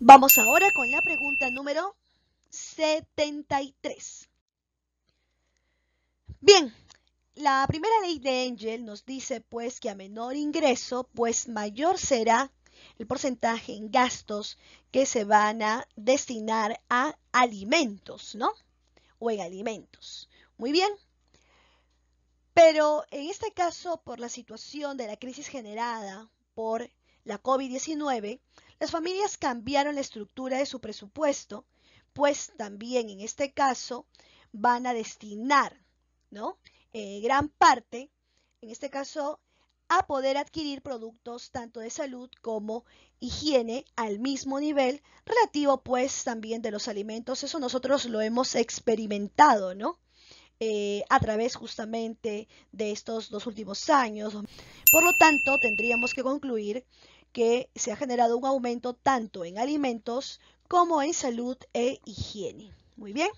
Vamos ahora con la pregunta número 73. Bien, la primera ley de Angel nos dice pues que a menor ingreso, pues mayor será el porcentaje en gastos que se van a destinar a alimentos, ¿no? O en alimentos. Muy bien. Pero en este caso, por la situación de la crisis generada por la COVID-19, las familias cambiaron la estructura de su presupuesto, pues también en este caso van a destinar, ¿no? Eh, gran parte, en este caso, a poder adquirir productos tanto de salud como higiene al mismo nivel, relativo pues también de los alimentos. Eso nosotros lo hemos experimentado, ¿no? Eh, a través justamente de estos dos últimos años. Por lo tanto, tendríamos que concluir que se ha generado un aumento tanto en alimentos como en salud e higiene. Muy bien.